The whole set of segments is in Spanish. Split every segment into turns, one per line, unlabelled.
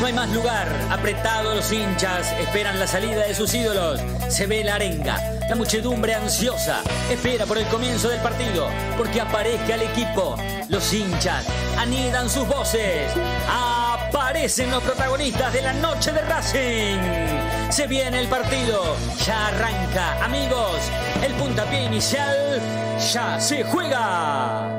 No hay más lugar. Apretados los hinchas esperan la salida de sus ídolos. Se ve la arenga. La muchedumbre ansiosa espera por el comienzo del partido, porque aparezca el equipo. Los hinchas anidan sus voces. Aparecen los protagonistas de la noche de Racing. Se viene el partido. Ya arranca. Amigos, el puntapié inicial ya se juega.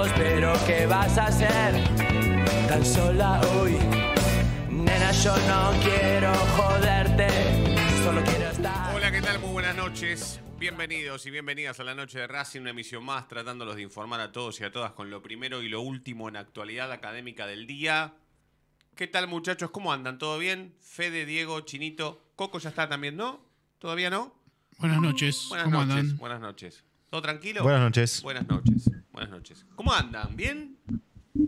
soy, pero ¿qué vas a hacer? Tan sola hoy, yo no quiero
solo estar. Hola, ¿qué tal? Muy buenas noches. Bienvenidos y bienvenidas a la noche de Racing, una emisión más, tratándolos de informar a todos y a todas con lo primero y lo último en actualidad académica del día. ¿Qué tal muchachos? ¿Cómo andan? ¿Todo bien? Fede, Diego, Chinito, Coco ya está también, ¿no? ¿Todavía no? Buenas noches. ¿Cómo Andan? Buenas noches. ¿Todo tranquilo? Buenas noches. Buenas noches. Buenas noches. ¿Cómo andan? ¿Bien?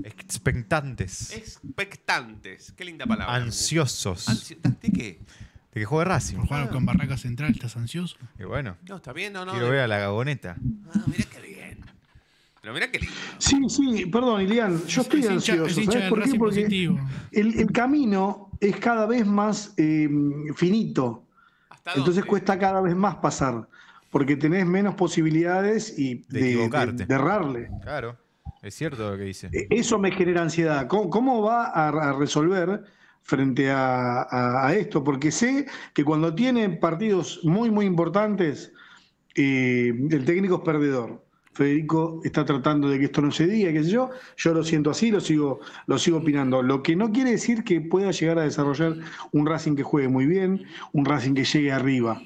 Expectantes.
Expectantes. Qué linda palabra.
Ansiosos. ¿De qué? De que juegue Racing.
Por con Barraca Central, ¿estás ansioso? Y bueno.
No, está bien, no, no. Quiero ver a
la gaboneta. Ah, mirá qué bien.
Pero mirá qué lindo. Sí, sí, perdón, Ilian. Yo
estoy ansioso.
por qué? Porque
el, el, camino es cada vez más eh, finito. Entonces cuesta cada vez más pasar porque tenés menos posibilidades y de, errarle.
Claro, es cierto lo que dice. E,
eso me genera ansiedad. ¿Cómo, va a, resolver frente a, esto? Porque sé que cuando tiene partidos muy, muy importantes, eh, el técnico es perdedor. Federico está tratando de que esto no se diga, qué sé yo. Yo lo siento así, lo sigo, lo sigo opinando. Lo que no quiere decir que pueda llegar a desarrollar un Racing que juegue muy bien, un Racing que llegue arriba.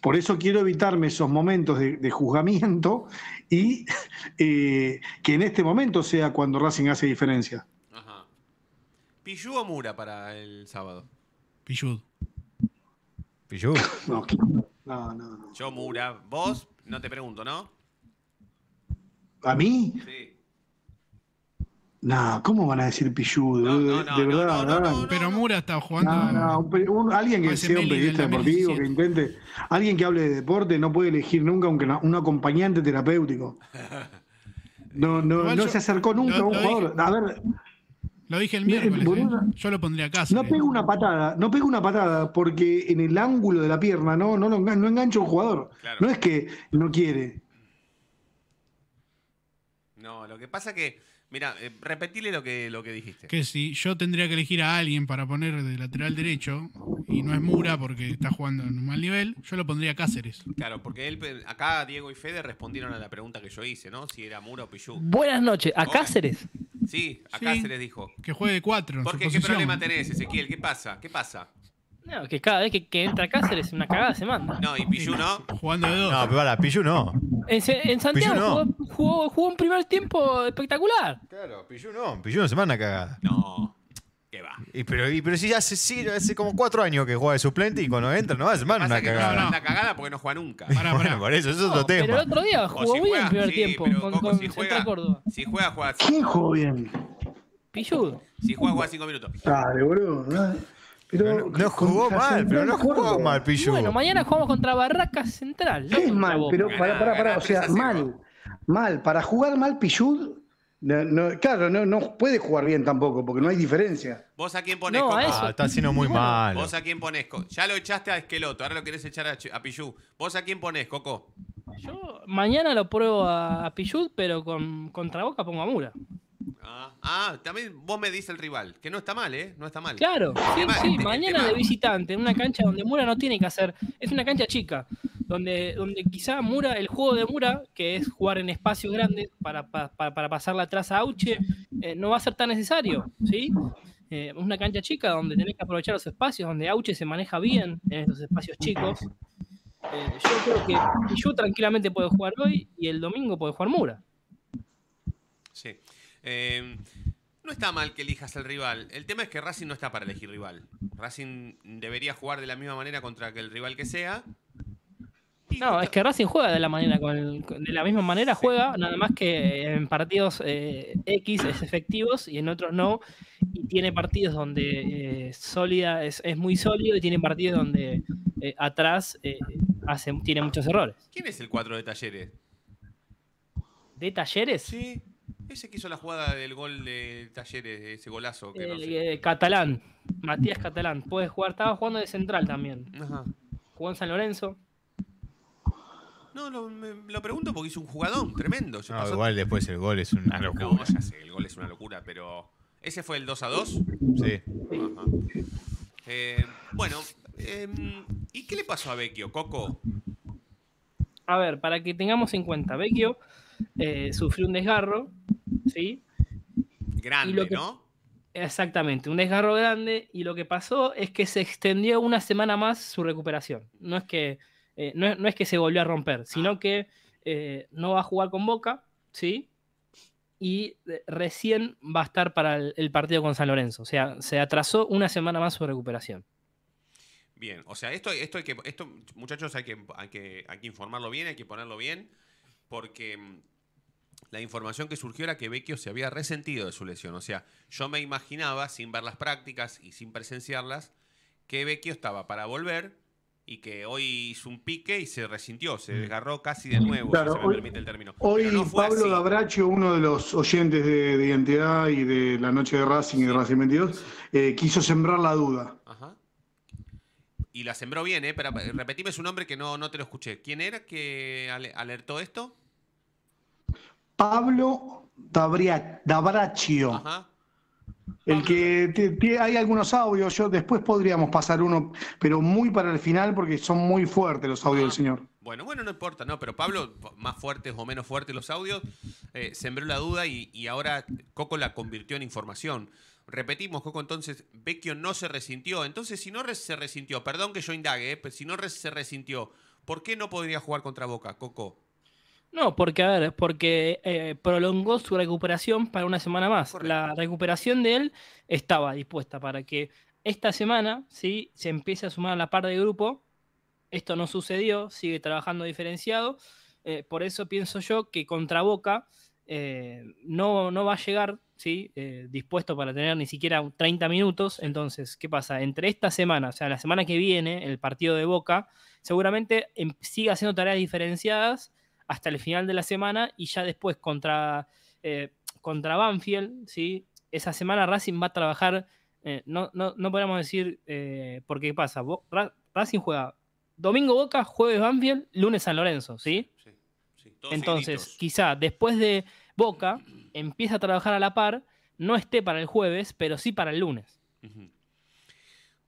Por eso quiero evitarme esos momentos de, juzgamiento y eh, que en este momento sea cuando Racing hace diferencia.
Ajá. ¿Pillú o Mura para el sábado?
Pillú. ¿Pillú? no,
no, no. Yo Mura. Vos, no te pregunto, ¿no?
¿A mí? Sí. No, ¿cómo van a decir pilludo? Eh, de verdad, no,
Pero Mura está jugando.
alguien que sea un periodista deportivo, que intente. Alguien que hable de deporte no puede elegir nunca aunque un acompañante terapéutico. No, no, se acercó nunca a un jugador. a ver.
Lo dije el miércoles. Eh. Yo lo pondría acá.
No pega una patada, no pega una patada, porque en el ángulo de la pierna no, no, no engancha un jugador. No es que no quiere.
No, lo que pasa que Mira, eh, repetirle lo que, lo que dijiste. Que si
yo tendría que elegir a alguien para poner de lateral derecho, y no es Mura porque está jugando en un mal nivel, yo lo pondría a Cáceres.
Claro, porque él, eh, acá Diego y Fede respondieron a la pregunta que yo hice, ¿no? Si era Mura o Pichu. Buenas noches, ¿a Cáceres? Sí, a Cáceres dijo. Que
juegue de cuatro. Porque, ¿qué problema tenés, Ezequiel? ¿Qué pasa? ¿Qué pasa? No, que cada vez que, que entra Cáceres una cagada se manda. No, y Pichu no.
Jugando de dos. No, pero para, Pichu no.
En, Santiago jugó, jugó, un primer tiempo espectacular.
Claro, Pichu no. Pichu no se manda cagada. No. Que va. Y, pero, y, pero si hace, sí, hace como cuatro años que juega de suplente y cuando entra no va, se manda una cagada. No, no,
cagada porque no juega nunca.
Bueno, por eso, eso es otro tema. Pero el otro
día jugó bien el primer tiempo con, Córdoba si juega, Córdoba. Si juega, juega. ¿Quién jugó bien? Pichu. Si juega, juega cinco minutos.
Dale, boludo. Dale. Pero no, jugó mal, pero no jugó mal, Pillú.
Bueno, mañana jugamos contra Barraca Central. Es mal, pero para, para, o
sea, mal. Mal, para jugar mal Pillud, claro, no, no puede jugar bien tampoco, porque
no hay diferencia.
¿Vos a quién ponés? No, ah, está haciendo muy
mal. ¿Vos
a quién ponés? Ya lo echaste a Esqueloto, ahora lo querés echar a, Pillú. ¿Vos a quién ponés, Coco?
Yo mañana lo pruebo a, a pero con, contra Boca pongo a Mura.
Ah, ah, también vos me dices el rival, que no está mal, ¿eh? No está mal. Claro, sí,
mañana de visitante, en una cancha donde Mura no tiene que hacer. Es una cancha chica, donde, donde quizá Mura, el juego de Mura, que es jugar en espacios grandes para, para, para pasarla atrás a Auche, eh, no va a ser tan necesario, ¿sí? Eh, una cancha chica donde tenés que aprovechar los espacios, donde Auche se maneja bien en estos espacios chicos. Eh, yo creo que yo tranquilamente puedo jugar hoy y el domingo puedo jugar Mura.
Sí. Em, no está mal que elijas el rival. El tema es que Racing no está para elegir rival. Racing debería jugar de la misma manera contra el rival que sea.
No, es que Racing juega de la manera de la misma manera juega, nada más que en partidos eh, X es efectivos y en otros no. Y tiene partidos donde eh, sólida es, muy sólido y tiene partidos donde eh, atrás tiene muchos errores. ¿Quién es el 4 de Talleres? ¿De Talleres? Sí.
Ese que hizo la jugada del gol de Talleres, ese golazo.
Que eh, eh, Catalán, Matías Catalán, puede jugar, estaba jugando de central también. Ajá. Jugó en San Lorenzo.
No, lo, pregunto porque hizo un jugadón tremendo.
igual después el gol es una locura. el gol es una locura, pero. ¿Ese fue el
2 a 2? Sí. Eh, bueno, em, ¿y qué le pasó a Vecchio, Coco?
A ver, para que tengamos en cuenta, Vecchio sufrió un desgarro ¿sí? Grande, ¿no? Exactamente, un desgarro grande y lo que pasó es que se extendió una semana más su recuperación. No es que, eh, no, es que se volvió a romper, sino ah. que eh, no va a jugar con Boca, ¿sí? Y eh, recién va a estar para el, partido con San Lorenzo. O sea, se atrasó una semana más su recuperación.
Bien, o sea, esto, esto hay que, esto, muchachos, hay que, hay que, hay que informarlo bien, hay que ponerlo bien, porque mm, la información que surgió era que Vecchio se había resentido de su lesión. O sea, yo me imaginaba, sin ver las prácticas y sin presenciarlas, que Vecchio estaba para volver y que hoy hizo un pique y se resintió, se mm. desgarró casi de nuevo, si se me permite el término.
Hoy Pablo Labracho, uno de los oyentes de, Identidad y de la noche de Racing y de Racing 22, eh, quiso sembrar la duda. Ajá.
Y la sembró bien, ¿eh? Pero eh, repetime su nombre que no, no te lo escuché. ¿Quién era que alertó esto?
Pablo Dabraccio. El que hay algunos audios, yo después podríamos pasar uno, pero muy para el final porque son muy fuertes los audios del ah. señor.
Bueno, bueno, no importa, no, pero Pablo, más fuertes o menos fuertes los audios, eh, sembró la duda y, ahora Coco la convirtió en información. Repetimos, Coco, entonces, Vecchio no se resintió. Entonces, si no se resintió, perdón que yo indague, eh, pero si no se resintió, ¿por qué no podría jugar contra Boca, Coco?
No, porque, a ver, porque eh, prolongó su recuperación para una semana más. La recuperación de él estaba dispuesta para que esta semana, ¿sí? Se empiece a sumar a la par de grupo. Esto no sucedió, sigue trabajando diferenciado. Eh, por eso pienso yo que contra Boca eh, no, va a llegar, ¿sí? dispuesto para tener ni siquiera 30 minutos. Entonces, ¿qué pasa? Entre esta semana, o sea, la semana que viene, el partido de Boca, seguramente em, sigue haciendo tareas diferenciadas hasta el final de la semana y ya después contra, eh, contra Banfield, ¿sí? esa semana Racing va a trabajar, eh, no, no, podemos decir eh, por qué pasa, Racing juega domingo Boca, jueves Banfield, lunes San Lorenzo, ¿sí? sí, Entonces, quizá después de Boca empieza a trabajar a la par, no esté para el jueves, pero sí para el lunes.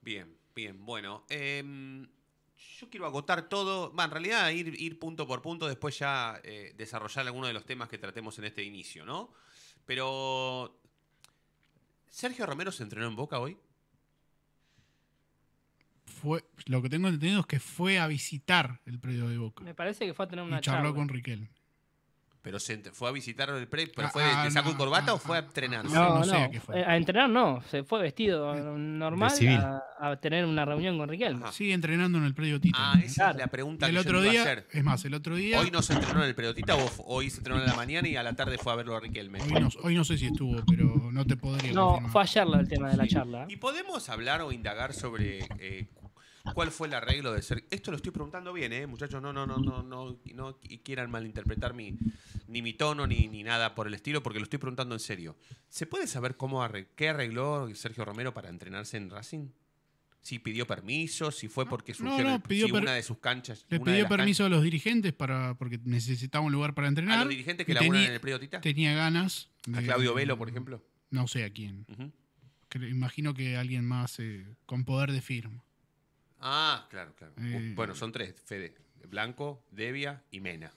Bien, bien, bueno. Em, yo quiero agotar todo, en realidad ir, ir punto por punto, después ya eh, desarrollar algunos de los temas que tratemos en este inicio, ¿no? Pero. ¿Sergio Romero se entrenó en Boca hoy?
Fue, lo que tengo entendido es que fue a visitar el predio de Boca. Me
parece que fue a tener una y charló charla. con Riquel. Pero se fue a visitar el pre, pero ah, fue, de ah, sacó corbata o fue a entrenar? No, eh, a
entrenar no, se fue vestido normal a, tener una reunión con Riquelme. Sigue entrenando en el
predio Tita. Ah, esa es la pregunta
el que
otro día, hacer.
Es más, el otro día. ¿Hoy no se entrenó en el predio Tita o hoy se
entrenó en la mañana y a la tarde fue a verlo a Riquelme?
Hoy no, sé si estuvo, pero no te podría. No, fue ayer
el tema de la charla. ¿Y
podemos hablar o indagar sobre eh, ¿Cuál fue el arreglo de ser? Esto lo estoy preguntando bien, ¿eh? muchachos, no, no, no, no, no, no quieran malinterpretar mi, ni mi tono ni, ni nada por el estilo, porque lo estoy preguntando en serio. ¿Se puede saber cómo qué arregló Sergio Romero para entrenarse en Racing? Si pidió permiso, si fue porque surgió pidió una de sus canchas. Le pidió permiso
a los dirigentes para, porque necesitaba un lugar para entrenar. A los dirigentes que laburan en el periodo Tita. Tenía ganas. a Claudio Velo, por ejemplo. No sé a quién. Imagino que alguien más eh, con poder de firma.
Ah, claro, claro. Eh, uh, bueno, son tres, Fede. Blanco, Devia y Mena.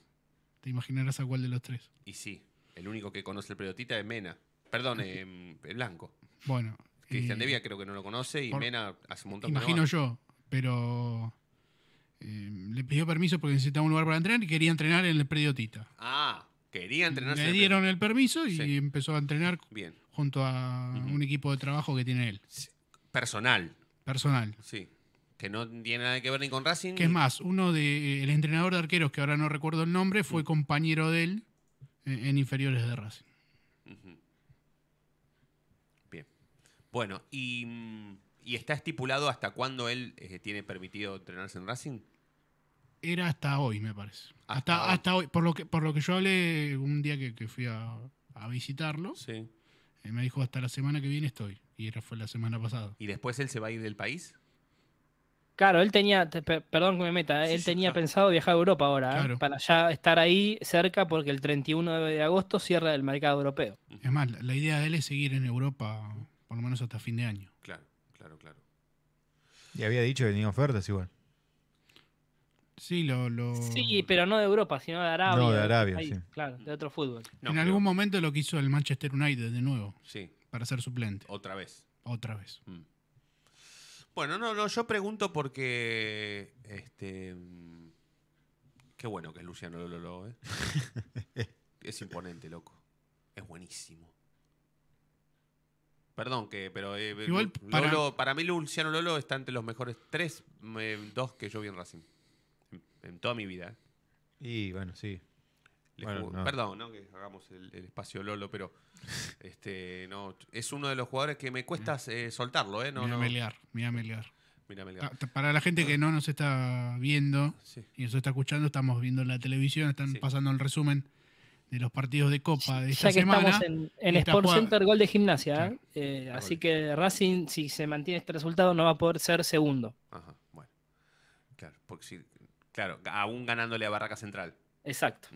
Te imaginarás a cuál de los tres.
Y sí, el único que conoce el periodista es Mena. Perdón, eh, Blanco.
Bueno. Cristian
Debia eh, Devia creo que no lo conoce y Mena hace un montón de Imagino yo,
pero em, le pidió permiso porque necesitaba un lugar para entrenar y quería entrenar en el predio
Ah, quería entrenar. Le dieron el permiso y
empezó a entrenar junto a un equipo de trabajo que tiene él.
Personal. Personal. Sí que no tiene nada que ver ni con
Racing. Que es más, uno de eh, el entrenador de arqueros, que ahora no recuerdo el nombre, fue mm. compañero de él eh, en, inferiores de Racing.
Bien. Bueno, mm, y, está estipulado hasta cuándo él eh, tiene permitido entrenarse en Racing?
Era hasta hoy, me parece. Hasta, hasta hoy. Por, lo que, por lo que yo hablé un día que, fui a, visitarlo, sí. me dijo hasta la semana que viene estoy. Y era, fue la semana pasada.
¿Y
después él se va a ir del país?
Claro, él tenía, perdón que me meta, ¿eh? él tenía pensado viajar a Europa ahora, ¿eh? para ya estar ahí cerca, porque el 31 de agosto cierra el mercado europeo.
Es más, la idea de él es seguir en Europa, por lo menos hasta fin de año.
Claro, claro, claro. Y había dicho que tenía ofertas igual.
Sí, lo,
sí, pero no de Europa, sino de Arabia. No, de Arabia, sí. Claro, de otro fútbol. en algún
momento lo quiso el Manchester United de nuevo. Sí. Para ser suplente. Otra vez. Otra vez. Mm.
Bueno, no, no, yo pregunto porque. Este. Mm, qué bueno que es Luciano Lolo, ¿eh? es imponente, loco. Es buenísimo. Perdón, que, pero eh, eh, para... mí Luciano Lolo está entre los mejores tres, dos que yo vi en Racing. en toda mi vida. ¿eh?
Y bueno, sí. Bueno, Perdón,
¿no? Que hagamos el, espacio Lolo, pero este no es uno de los jugadores que me cuesta eh, soltarlo, ¿eh? No, mira
mira Meliar. Para la gente que no nos está viendo y nos está escuchando, estamos viendo en la televisión, están pasando el resumen de los partidos de Copa ya que Estamos en, en Sport Center
gol de gimnasia. ¿eh? Eh, así que Racing, si se mantiene este resultado, no va a poder ser segundo. Ajá, bueno.
Claro, porque claro aún ganándole a Barraca Central. Exacto.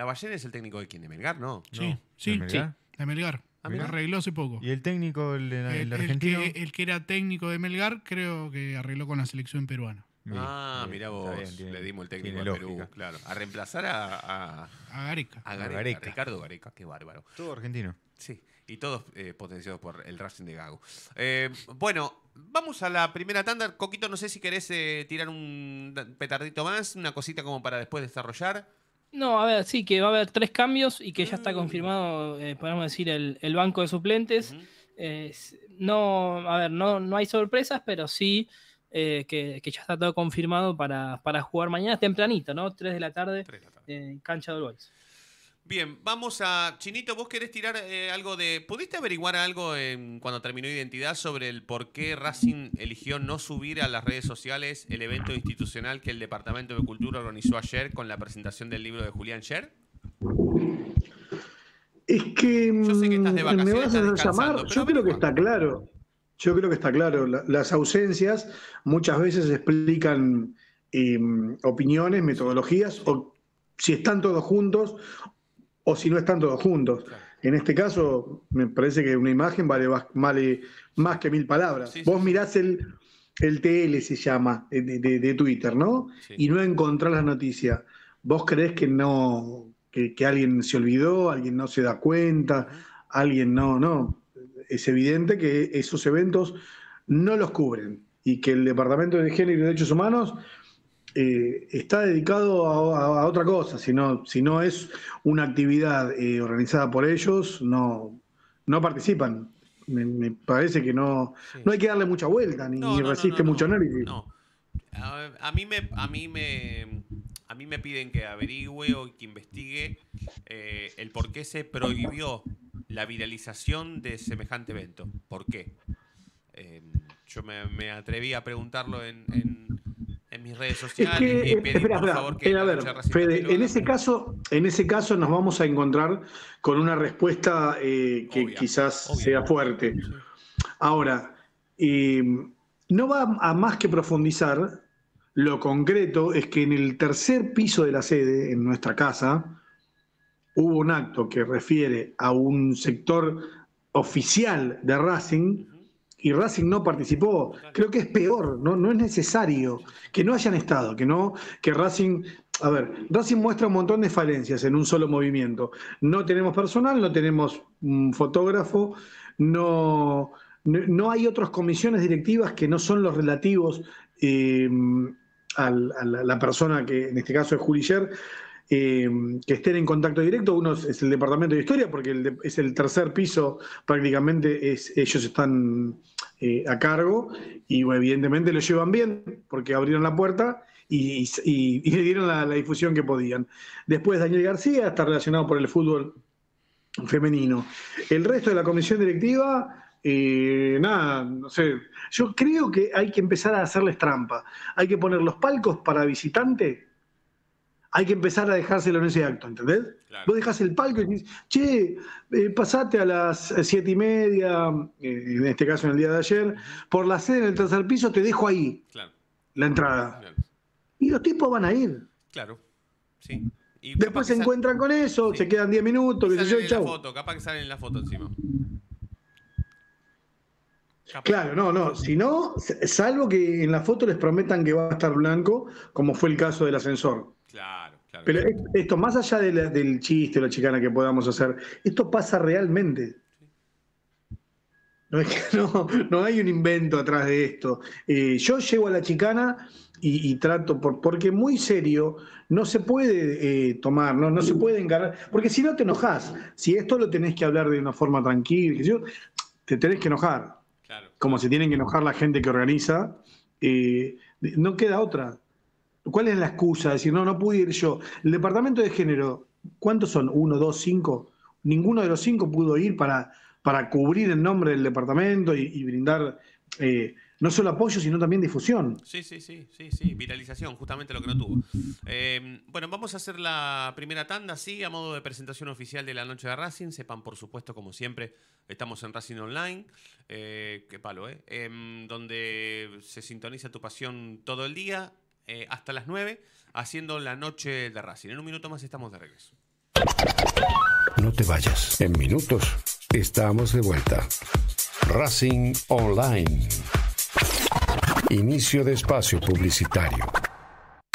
La Lavallén es el técnico de quién, de Melgar, ¿no? Sí, sí, sí.
De Melgar. Ah, arregló hace poco. ¿Y el técnico, el, argentino? El que, era técnico de Melgar, creo que arregló con la selección peruana.
ah, mira vos, le dimos el técnico a Perú, claro. A reemplazar a. A, Gareca. A, Gareca, Ricardo Gareca, qué bárbaro. Todo argentino. Sí, y todos eh, potenciados por el Racing de Gago. Eh, bueno, vamos a la primera tanda. Coquito, no sé si querés eh, tirar un petardito más, una cosita como para después desarrollar.
No, a ver, sí, que va a haber tres cambios y que ya está mm. confirmado, eh, podemos decir, el, banco de suplentes. no, a ver, no, no hay sorpresas, pero sí eh, que, ya está todo confirmado para, jugar mañana tempranito, ¿no? Tres de la tarde, en eh, Cancha de Olbois.
Bien, vamos a. Chinito, vos querés tirar eh, algo de. ¿Pudiste averiguar algo cuando terminó Identidad sobre el por qué Racing eligió no subir a las redes sociales el evento institucional que el Departamento de Cultura organizó ayer con la presentación del libro de Julián sher
Es que. Mm, yo sé que estás de vacaciones. Me vas a llamar. Yo creo que está claro. Yo creo que está claro. Las ausencias muchas veces explican em, opiniones, metodologías o si están todos juntos o si no están todos juntos. En este caso, me parece que una imagen vale, más que mil palabras. Vos mirás el, TL, se llama, de, Twitter, ¿no? Y no encontrás la noticia. ¿Vos creés que no, que, alguien se olvidó, alguien no se da cuenta, alguien no, no? Es evidente que esos eventos no los cubren y que el Departamento de Género y Derechos Humanos eh, está dedicado a, otra cosa, si no, si no es una actividad eh, organizada por ellos, no, no participan. Me, parece que no, no hay que darle mucha vuelta, ni, resiste mucho análisis.
A, a, mí me, a, mí me, a mí me piden que averigüe o que investigue eh, el por qué se prohibió la viralización de semejante evento. ¿Por qué? yo me, atreví a preguntarlo en en
mis redes sociales. Es que, espera, espera, en ese, caso, en ese caso nos vamos a encontrar con una respuesta eh, que quizás sea fuerte. Ahora, em, no va a más que profundizar. Lo concreto es que en el tercer piso de la sede, en nuestra casa, hubo un acto que refiere a un sector oficial de Racing y Racing no participó. Creo que es peor, no, no es necesario que no hayan estado, que no, que Racing, a ver, Racing muestra un montón de falencias en un solo movimiento. No tenemos personal, no tenemos fotógrafo, no, no, hay otras comisiones directivas que no son los relativos eh, a, la, persona que en este caso es Juli Em, que estén en contacto directo. Uno es el departamento de historia, porque es el tercer piso, prácticamente es, ellos están eh, a cargo y evidentemente lo llevan bien, porque abrieron la puerta y, le dieron la, difusión que podían. Después Daniel García está relacionado por el fútbol femenino. El resto de la comisión directiva... Eh, nada, no sé. Yo creo que hay que empezar a hacerles trampa. Hay que poner los palcos para visitantes hay que empezar a dejárselo en ese acto, ¿entendés? Vos dejás el palco y dices, che, eh, pasate a las eh, siete y media, eh, en este caso en el día de ayer, por la sede en el tercer piso, te dejo ahí la entrada. Y los tipos van a ir.
Claro, sí.
Y Después se encuentran con eso, se quedan 10 minutos, que La
foto, capaz que salen en la foto encima.
Claro, no, no. Si no, salvo que en la foto les prometan que va a estar blanco, como fue el caso del ascensor. Claro, claro. Pero esto, más allá del chiste la chicana que podamos hacer, esto pasa realmente. No, es no, hay un invento atrás de esto. Eh, yo llego a la chicana y, trato, porque muy serio no se puede eh, tomar, no, se puede encargar. porque si no te enojas, si esto lo tenés que hablar de una forma tranquila, te tenés que enojar. Como se tienen que enojar la gente que organiza, eh, no queda otra. ¿Cuál es la excusa? Decir, no, no pude ir yo. El departamento de género, ¿cuántos son? ¿Uno, dos, cinco? Ninguno de los cinco pudo ir para, para cubrir el nombre del departamento y, brindar eh, no solo apoyo, sino también difusión.
Sí, sí, sí, sí, sí, viralización, justamente lo que no tuvo. Em, bueno, vamos a hacer la primera tanda, sí, a modo de presentación oficial de la noche de Racing. Sepan, por supuesto, como siempre, estamos en Racing Online, eh, qué palo, ¿eh? Em, donde se sintoniza tu pasión todo el día eh, hasta las 9 haciendo la noche de Racing. En un minuto más estamos de regreso.
No te vayas. En minutos estamos de vuelta. Racing Online. Inicio de espacio publicitario.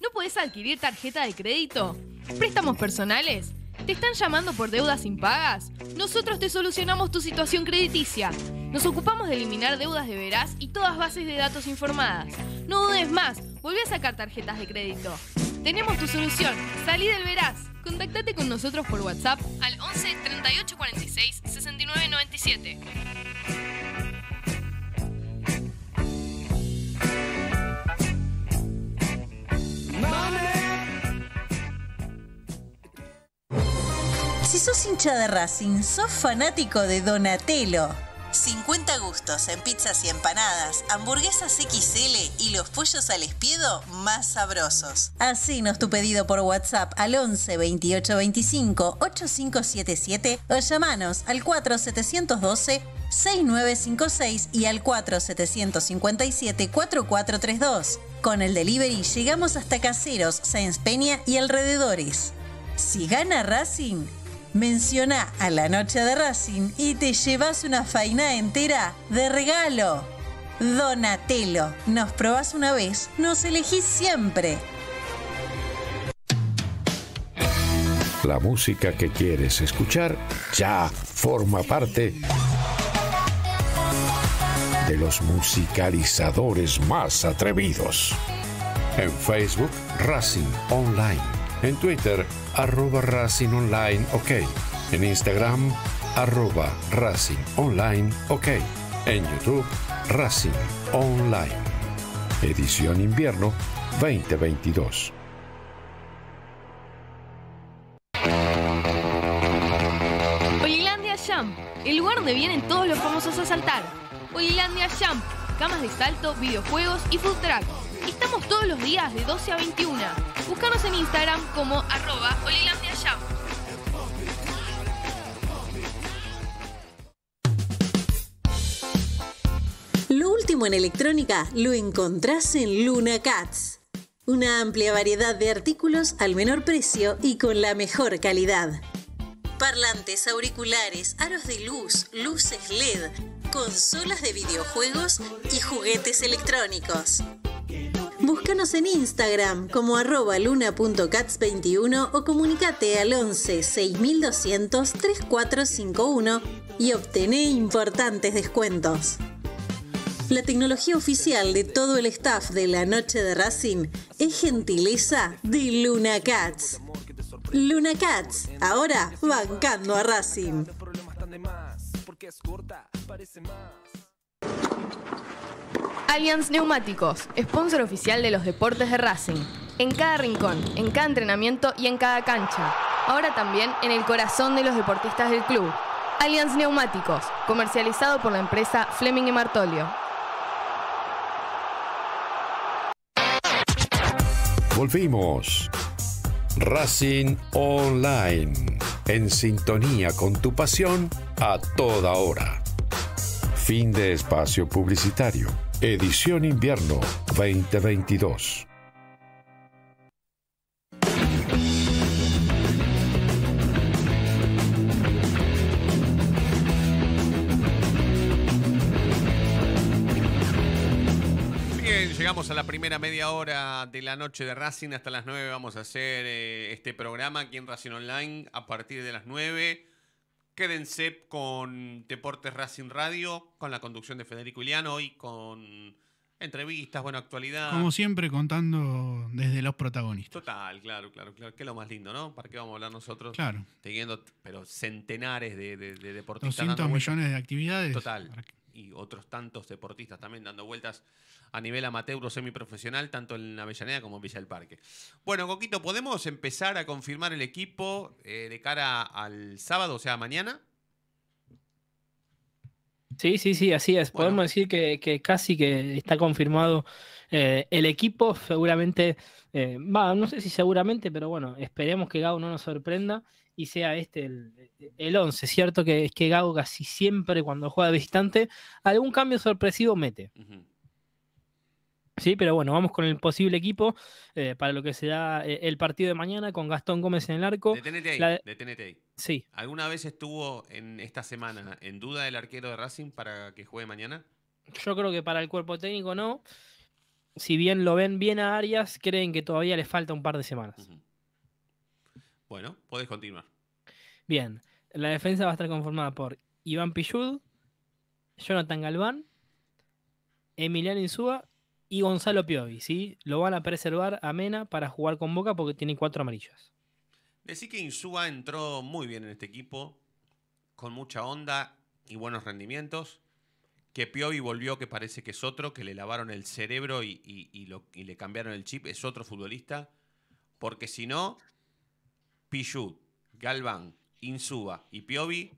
¿No puedes adquirir tarjeta de crédito? ¿Préstamos personales? ¿Te están llamando por deudas impagas? Nosotros te solucionamos tu situación crediticia. Nos ocupamos de eliminar deudas de veraz y todas bases de datos informadas. No dudes más, volví a sacar tarjetas de crédito. Tenemos tu solución. Salí del veraz. Contactate con nosotros por WhatsApp al 11 38 46 69 97.
Si sos hincha de Racing, sos fanático de Donatello. 50 gustos en pizzas y empanadas, hamburguesas XL y los pollos al espiedo más sabrosos. Hacenos tu pedido por WhatsApp al 11 28 25 8577 o llamanos al 4 712 6956 y al 4 757 4432. Con el delivery llegamos hasta Caseros, Sáenz Peña y alrededores. Si gana Racing, Menciona a la noche de Racing y te llevas una faina entera de regalo. Donatelo, nos probas una vez, nos elegís siempre.
La música que quieres escuchar ya forma parte de los musicalizadores más atrevidos. En Facebook, Racing Online. En Twitter, arroba Racing Online OK. En Instagram, arroba Racing Online OK. En YouTube, Racing Online. Edición Invierno 2022.
Hoylandia Jump, el lugar donde vienen todos los famosos a saltar. Hoylandia Jump, camas de salto, videojuegos y food track. Estamos todos los días de 12 a 21 Búscanos en Instagram como arroba
Lo último en electrónica lo encontrás en Luna Cats. Una amplia variedad de artículos al menor precio y con la mejor calidad. Parlantes, auriculares, aros de luz, luces LED, consolas de videojuegos y juguetes electrónicos. Búscanos en Instagram como arroba luna.cats21 o comunicate al 11 6200 3451 y obtené importantes descuentos. La tecnología oficial de todo el staff de la noche de Racing es gentileza de Luna Cats. Luna Cats, ahora bancando a Racing.
Allianz Neumáticos, sponsor oficial de los deportes de Racing. En cada rincón, en cada entrenamiento y en cada cancha. Ahora también en el corazón de los deportistas del club. Allianz Neumáticos, comercializado por la empresa Fleming y Martolio.
Volvimos. Racing Online, en sintonía con tu pasión a toda hora. Fin de espacio publicitario. Edición Invierno 2022.
Bien, Llegamos a la primera media hora de la noche de Racing. Hasta las 9 vamos a hacer eh, este programa aquí en Racing Online a partir de las 9 Quédense con Deportes Racing Radio, con la conducción de Federico Iliano y con entrevistas, buena actualidad. Como
siempre, contando desde los protagonistas.
Total, claro, claro, claro. Que es lo más lindo, ¿no? ¿Para qué vamos a hablar nosotros? Claro. Teniendo, pero centenares de, deportes, de deportistas. 200 millones de
actividades. Total
y otros tantos deportistas también dando vueltas a nivel amateur o semiprofesional, tanto en Avellaneda como en Villa del Parque. Bueno, Coquito, ¿podemos empezar a confirmar el equipo eh, de cara al sábado, o sea, mañana?
Sí, sí, sí, así es. Podemos decir que, casi que está confirmado eh, el equipo. Seguramente, eh, va, no sé si seguramente, pero bueno, esperemos que Gao no nos sorprenda y sea este el 11. E, Cierto que es que Gago casi siempre cuando juega de visitante, algún cambio sorpresivo mete. Sí, pero bueno, vamos con el posible equipo eh, para lo que será eh, el partido de mañana con Gastón Gómez en el arco. de... detenete Sí. ¿Alguna vez estuvo
en esta semana en duda el arquero de Racing para que juegue mañana? Yo creo que para
el cuerpo técnico no. Si bien lo ven bien a Arias, creen que todavía le falta un par de semanas.
Bueno, podés continuar.
Bien, la defensa va a estar conformada por Iván Pichud, Jonathan Galván, Emiliano Insúa y Gonzalo Piovi, ¿sí? Lo van a preservar a Mena para jugar con Boca porque tiene cuatro amarillas.
Decir que Insúa entró muy bien en este equipo, con mucha onda y buenos rendimientos. Que Piovi volvió, que parece que es otro, que le lavaron el cerebro y le cambiaron el chip, es otro futbolista. Porque si no, Pichu, Galván, Insuba y Piovi,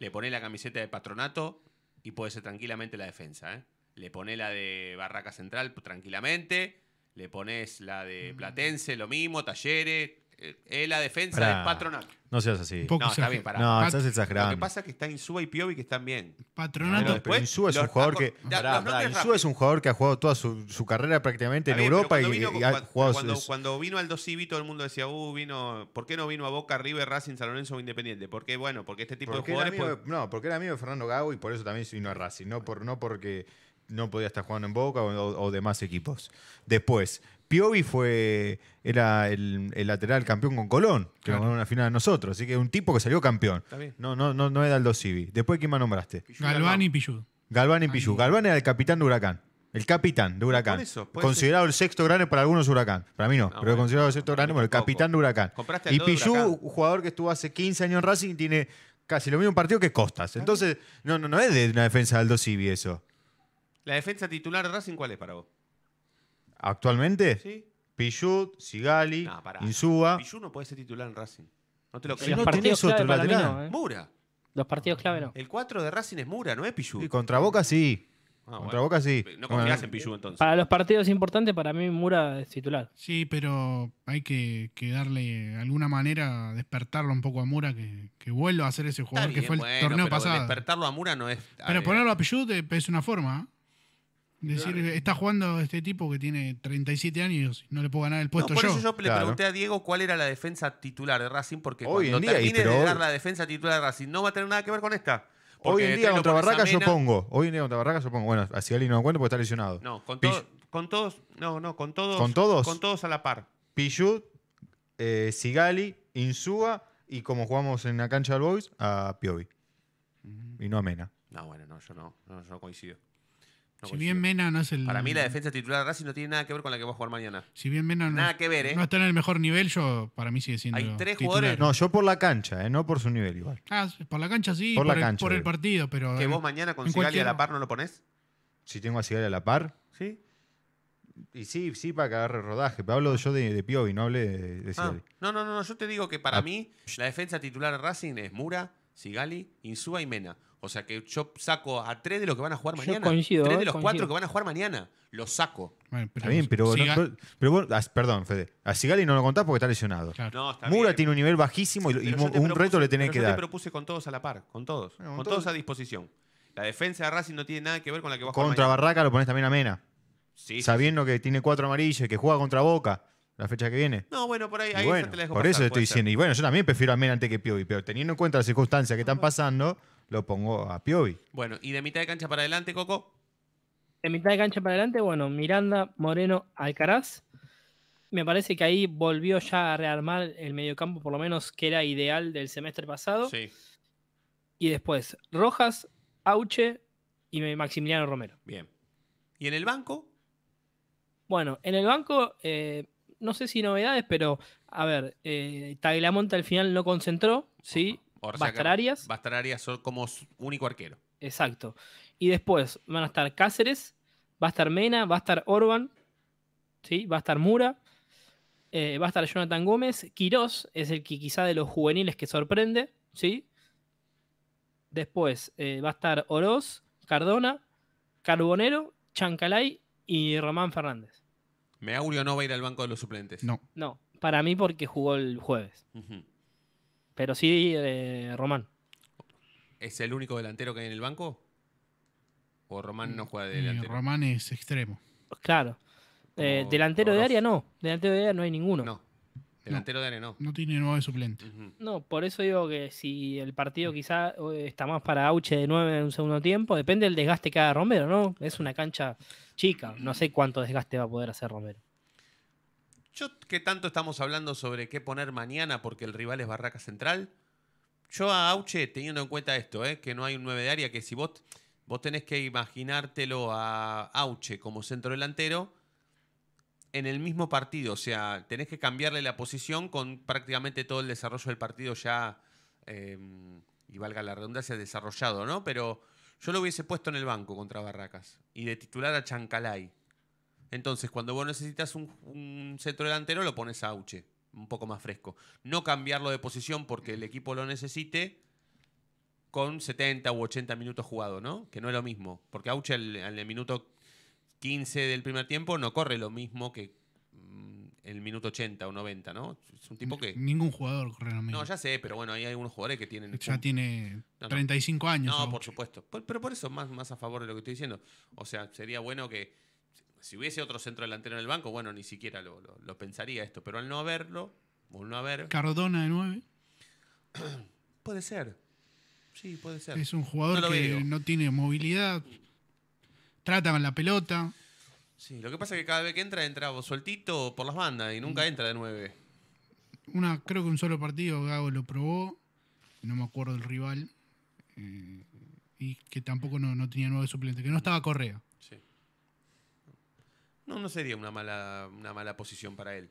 le pone la camiseta de patronato y puede ser tranquilamente la defensa. ¿eh? Le pone la de Barraca Central tranquilamente, le pones la de mm. Platense, lo mismo, Talleres, es eh, eh, la defensa del Patronato.
No seas así. No, está bien, pará. No, Pat- estás Lo que
pasa es que está Insúa y Piovi que están bien. Patronato.
Pero después, Insúa es un jugador que. es un jugador que ha jugado toda su, carrera prácticamente en Europa y, cuando vino, ha jugado. cuando-
cuando vino Aldo Civi, todo el mundo decía, uh, vino, ¿por qué no vino a Boca, River, Racing, San Lorenzo o Independiente? Porque, bueno, porque este tipo de jugadores...
no, porque era amigo de Fernando Gago y por eso también vino a Racing, no, por, no porque no podía estar jugando en Boca o demás equipos. Después, Piovi fue, era el, lateral campeón con Colón, que nos ganó una final de nosotros. Así que un tipo que salió campeón. No, no, no, no era Aldo Civi. Después, ¿quién más nombraste?
Galván y Pillú.
Galván y Pillú. Galván era el capitán de Huracán. El capitán de Huracán. considerado el sexto grande para algunos Huracán. Para mí no, ah, pero considerado el sexto grande, bueno, el capitán de Huracán. y Pillú, jugador que estuvo hace 15 años en Racing, tiene casi lo mismo partido que Costas. Entonces, no, no, no es de una defensa de Aldo Civi eso.
¿La defensa titular de Racing cuál es para vos?
¿Actualmente? Sí. Pillut, Sigali, no, Insúa.
no puede ser titular en Racing.
No te lo crees. Si no tenés otro titular. ¿eh?
Mura.
Los partidos clave no. El 4 de Racing es Mura, no es Pijut. Y
contra Boca sí. Ah, contra Boca sí. No
confías en Pichu eh, entonces. Para los partidos importantes, para mí Mura es titular. Sí, pero hay
que, darle alguna manera, despertarlo un poco a Mura, que, vuelva a ser ese jugador que fue el torneo pasado. Despertarlo a Mura no es. Pero ponerlo eh. a Pichu es una forma. Decir, está jugando este tipo que tiene 37 años y no le puedo ganar el puesto por yo. Por eso yo le pregunté
a Diego cuál era la defensa titular de Racing, porque hoy cuando en día, de la defensa titular de Racing, no va a tener nada que ver con esta. hoy en día contra Barracas yo pongo.
Hoy en día contra Barracas yo pongo. Bueno, a Ali no cuento porque está lesionado. No, con,
con todos. No, no, con todos. ¿Con todos? Con todos a la par.
Pijut, eh, Sigali, Insúa y como jugamos en la cancha del Boys, a Piovi. Y no a Mena.
No, bueno, no, yo no. no yo no coincido si pues bien Mena
no es el. Para mí, la defensa
titular de Racing no tiene nada que ver con la que va a jugar mañana. Si bien Mena no, nada que ver, ¿eh? no está en
el mejor nivel, yo para mí sigue siendo. Hay tres jugadores. No, yo
por la cancha, ¿eh? no por su nivel igual.
Ah, por la cancha sí,
por, la el, cancha, por el
partido, pero. ¿Que vos mañana con
Sigali a la par no lo ponés? Si tengo a Sigali a la par. Sí. Y sí, sí, para que agarre rodaje. Pero hablo yo de, Piovi, no hablé de, ah,
no, no, no, yo te digo que para ah. mí la defensa titular de Racing es Mura, Sigali, Insúa y Mena. O sea que yo saco a tres de los que van a jugar mañana. Yo tres de los cuatro que van a jugar mañana. Los saco.
está bien, pero, perdón, Fede. A Sigali no lo contás porque está lesionado. Mura tiene un nivel bajísimo y, un reto le tenés que dar. Yo te
propuse con todos a la par, con todos. con, todos. a disposición. La defensa de Racing no tiene nada que ver con la que jugar. Contra Barraca
lo pones también a Mena. Sí, sabiendo que tiene cuatro amarillas y que juega contra Boca la fecha que viene.
No, bueno, por ahí, te la Por eso te estoy diciendo.
Y bueno, yo también prefiero a Mena antes que Piovi, pero teniendo en cuenta las circunstancias que están pasando lo
pongo a Piovi.
Bueno, ¿y de mitad de cancha para adelante, Coco?
De mitad de cancha para adelante, bueno, Miranda, Moreno, Alcaraz. Me parece que ahí volvió ya a rearmar el mediocampo, por lo menos que era ideal del semestre pasado. Sí. Y después, Rojas, Auche y Maximiliano Romero. Bien. ¿Y en el banco? Bueno, en el banco, eh, no sé si novedades, pero a ver, eh, Taglamonte al final no concentró, ¿sí? va a estar Arias. Va a estar Arias como único arquero. Exacto. Y después van a estar Cáceres, va a estar Mena, va a estar Orban, ¿sí? va a estar Mura, eh, va a estar Jonathan Gómez. Quirós es el que quizá de los juveniles que sorprende. ¿sí? Después eh, va a estar Oroz, Cardona, Carbonero, Chancalay y Román Fernández. Meaurio no va a ir al banco de los suplentes. No. No, para mí porque jugó el jueves. Pero sí, eh, Román.
¿Es el único delantero que hay en el banco? ¿O Román no mm, juega de eh, delantero? Román es
extremo. Claro. Eh, delantero de área no. Delantero de área no hay ninguno. No. Delantero de área no. No tiene nueve suplentes.
No, por eso digo que si el partido quizá está más para Auche de nueve en un segundo tiempo, depende del desgaste que haga Romero, ¿no? Es una cancha chica. No sé cuánto desgaste va a poder hacer Romero.
Yo, ¿qué tanto estamos hablando sobre qué poner mañana porque el rival es Barracas Central? Yo a Auche, teniendo en cuenta esto, ¿eh? que no hay un 9 de área, que si vos, vos tenés que imaginártelo a Auche como centro delantero en el mismo partido, o sea, tenés que cambiarle la posición con prácticamente todo el desarrollo del partido ya, em, y valga la redundancia, desarrollado, ¿no? Pero yo lo hubiese puesto en el banco contra Barracas y de titular a Chancalay. Entonces, cuando vos necesitas un, centro delantero, lo pones a Auche, un poco más fresco. No cambiarlo de posición porque el equipo lo necesite con 70 u 80 minutos jugado, ¿no? Que no es lo mismo. Porque Auche en el minuto 15 del primer tiempo no corre lo mismo que mm, el minuto 80 o 90, ¿no?
Es un tipo que. Ningún jugador corre lo mismo. No,
ya sé, pero bueno, hay algunos jugadores que tienen. Ya tiene 35 años. No, por supuesto. pero por eso, más, más a favor de lo que estoy diciendo. O sea, sería bueno que si hubiese otro centro delantero en el banco, bueno, ni siquiera lo, pensaría esto. Pero al no haberlo, al no haber.
Cardona de 9. puede ser.
Sí, puede ser. Es un jugador que
no tiene movilidad. Trata con la pelota.
Sí, lo que pasa es que cada vez que entra, entra sueltito por las bandas y nunca mm. entra de 9.
Una, creo que un solo partido Gago lo probó. No me acuerdo del rival. Eh, y que tampoco no, no tenía nueve suplentes, que no estaba Correa.
No, no sería una mala, una mala posición para él.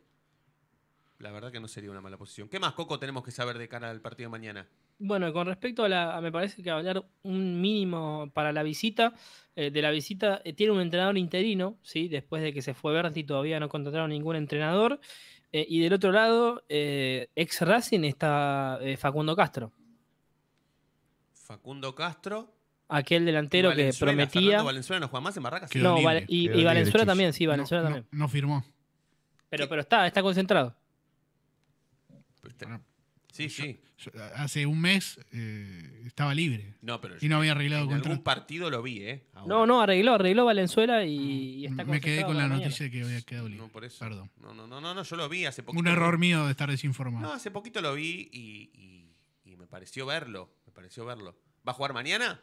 La verdad que no sería una mala posición. ¿Qué más, Coco, tenemos que saber de cara al partido de mañana?
Bueno, con respecto a la, me parece que hablar un mínimo para la visita, eh, de la visita eh, tiene un entrenador interino, ¿sí? después de que se fue Berti todavía no contrataron ningún entrenador, eh, y del otro lado, ex Racing está Facundo Castro.
Facundo Castro,
aquel delantero que prometía.
Valenzuela no juega más en Barracas. No, y, y Valenzuela
también, sí, Valenzuela también. No, firmó. Pero, pero está, está concentrado.
Pues sí, sí. hace un mes eh, estaba libre. No, pero y no había arreglado en algún partido lo vi, ¿eh?
No, no, arregló, arregló Valenzuela y, está concentrado. Me quedé con la, noticia de que había
quedado libre. por eso. Perdón. No, no,
no, no, yo lo vi hace poquito. Un error mío de estar desinformado. No, hace poquito lo vi y, y me pareció verlo. Me pareció verlo. ¿Va a jugar mañana?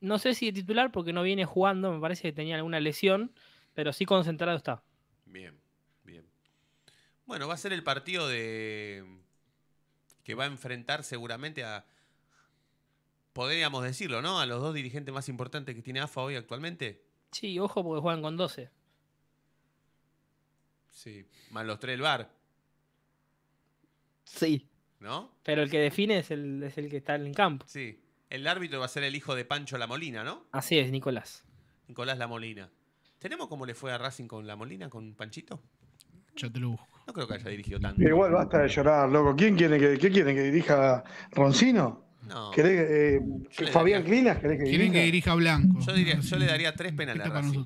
no sé si de titular porque no viene jugando, me parece que tenía alguna lesión, pero sí concentrado está.
Bien, bien. Bueno, va a ser el partido de que va a enfrentar seguramente a podríamos decirlo, ¿no? A los dos dirigentes más importantes que tiene AFA hoy actualmente.
Sí, ojo porque juegan con 12.
Sí, más los tres del bar. Sí. ¿No?
Pero el que define es el, es el que está en campo. Sí, el árbitro
va a ser el hijo de Pancho La Molina, ¿no?
Así es, Nicolás.
Nicolás La Molina. ¿Tenemos cómo le fue a Racing con La Molina, con Panchito? Yo te lo busco. No creo que haya dirigido tanto. Igual
basta de llorar, loco. ¿Quién quiere que, qué quieren que dirija Roncino? No. Eh, Fabián Clinas? que dirija? Quieren que dirija Blanco.
Yo, diría, yo le daría tres penales a Racing.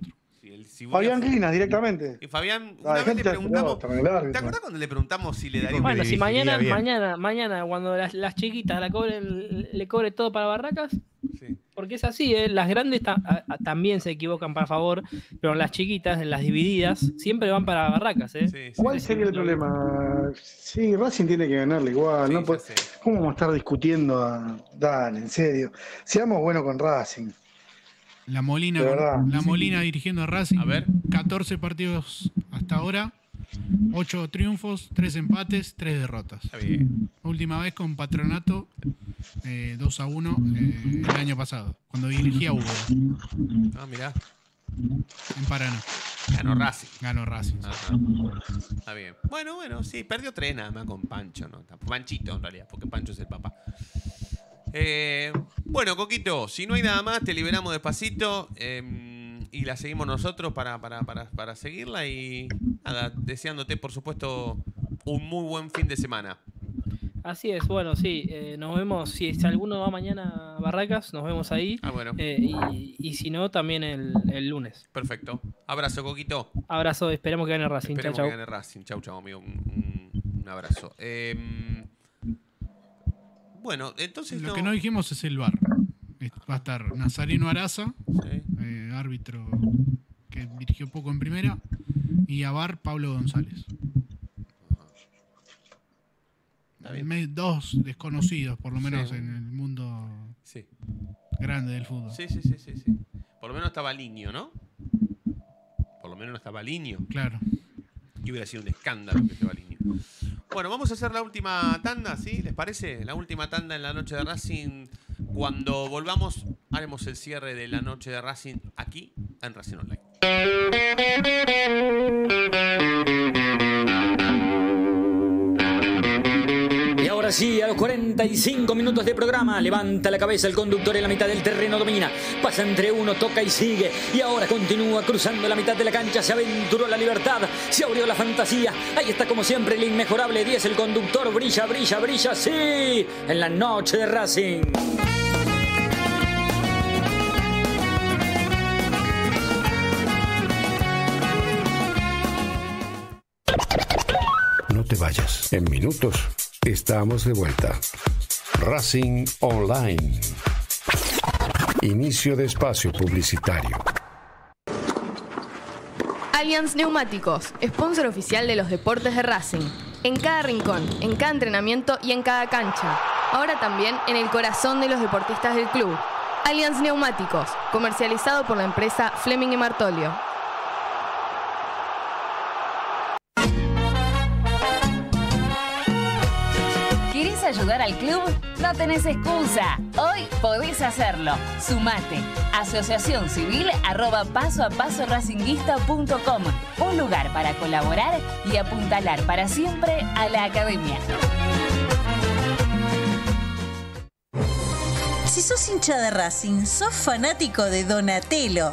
Fabián Clinas directamente.
Fabián, ah, le preguntamos. ¿Te acuerdas cuando le preguntamos si le daría Bueno, si mañana, mañana,
mañana, cuando las, chiquitas la cobren, le cobre todo para Barracas. Porque es así, eh, las grandes también se equivocan para favor, pero las chiquitas, en las divididas, siempre van para barracas.
¿Cuál eh. sería el problema? Sí, Racing tiene que ganarle igual. Pues, ¿Cómo vamos a estar discutiendo? A... Ah, dan en serio. Seamos buenos con Racing. La Molina, la Molina
dirigiendo a Racing. A ver. 14 partidos hasta ahora. 8 triunfos, 3 empates, 3 derrotas. Está bien. Última vez con Patronato eh, 2 a 1 eh, el año pasado, cuando dirigía Hugo. Ah, mirá. En Paraná. Ganó Racing. Ganó Racing. Está bien.
Bueno, bueno, sí, perdió tres nada más con Pancho, ¿no? Panchito en realidad, porque Pancho es el papá. Eh, bueno, Coquito, si no hay nada más, te liberamos despacito em, y la seguimos nosotros para, para, seguirla y deseándote, por supuesto, un muy buen fin de semana.
Así es, bueno, sí, eh, nos vemos, si, alguno va mañana a Barracas, nos vemos ahí. Ah, bueno. Eh, y, si no, también el, lunes. Perfecto.
Abrazo, Coquito.
Abrazo, esperamos que gane Racing. Esperemos que gane
Racing. Chau, amigo. Un, abrazo. Em, bueno, entonces. Lo que no
dijimos es el bar.
Va a estar Nazareno Araza, eh, árbitro que dirigió poco en primera, y a bar Pablo González. Dos desconocidos, por lo menos en el mundo grande del fútbol. Sí, sí, sí, sí,
Por lo menos estaba Liño, ¿no? Por lo menos no estaba Liño. Claro. Y hubiera sido un escándalo que estaba Liño. Bueno, vamos a hacer la última tanda, ¿sí? ¿Les parece? La última tanda en la noche de Racing. Cuando volvamos, haremos el cierre de la noche de Racing aquí en Racing Online.
sí, a los 45 minutos de programa, levanta la cabeza el conductor en la mitad del terreno, domina, pasa entre uno, toca y sigue. Y ahora continúa cruzando la mitad de la cancha, se aventuró la libertad, se abrió la fantasía. Ahí está como siempre el inmejorable 10, el conductor brilla, brilla, brilla, sí, en la noche de Racing.
No te vayas. En minutos Estamos de vuelta. Racing Online. Inicio de espacio publicitario.
Allianz Neumáticos, sponsor oficial de los deportes de Racing. En cada rincón, en cada entrenamiento y en cada cancha. Ahora también en el corazón de los deportistas del club. Allianz Neumáticos, comercializado por la empresa Fleming y Martolio. club? No tenés excusa. Hoy podéis hacerlo. Sumate. Asociación Civil arroba paso a paso Un lugar para colaborar y apuntalar para siempre a la
academia. Si sos hincha de Racing, sos fanático de Donatello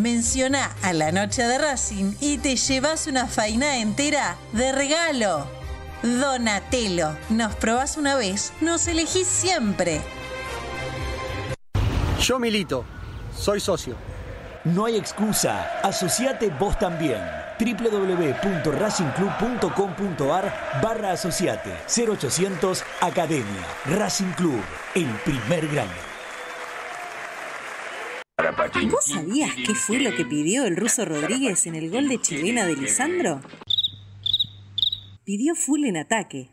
Menciona a la noche de Racing y te llevas una faina entera de regalo. Donatelo, nos probás una vez, nos elegís siempre.
Yo milito, soy socio. No hay excusa, asociate vos también www.racingclub.com.ar barra asociate 0800 Academia Racing Club, el primer grano. ¿Vos sabías qué fue
lo que pidió el ruso Rodríguez en el gol de chilena de Lisandro? Pidió full en ataque.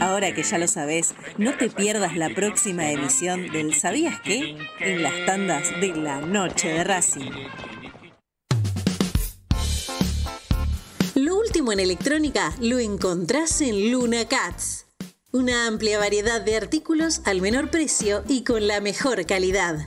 Ahora que ya lo sabés, no te pierdas la próxima emisión del ¿Sabías qué? en las tandas de la noche de Racing. Lo último en electrónica lo encontrás en Luna Cats. Una amplia variedad de artículos al menor precio y con la mejor calidad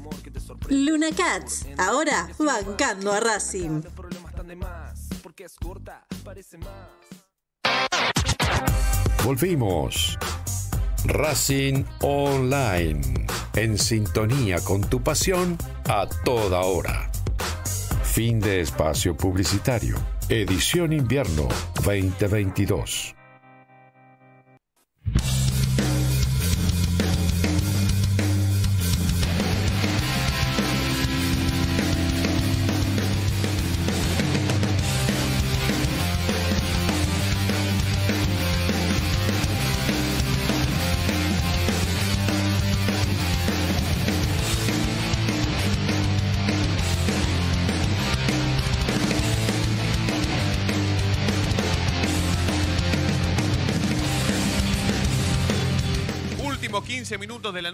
Luna Cats, ahora bancando a Racing.
Volvimos. Racing Online, en sintonía con tu pasión a toda hora. Fin de espacio publicitario, edición invierno 2022.